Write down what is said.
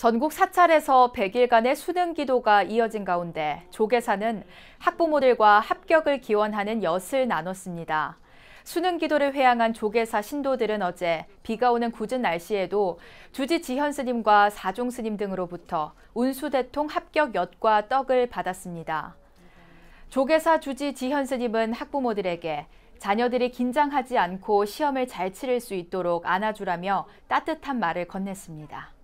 전국 사찰에서 100일간의 수능 기도가 이어진 가운데 조계사는 학부모들과 합격을 기원하는 엿을 나눴습니다. 수능 기도를 회양한 조계사 신도들은 어제 비가 오는 굳은 날씨에도 주지 지현 스님과 사종 스님 등으로부터 운수대통 합격 엿과 떡을 받았습니다. 조계사 주지 지현 스님은 학부모들에게 자녀들이 긴장하지 않고 시험을 잘 치를 수 있도록 안아주라며 따뜻한 말을 건넸습니다.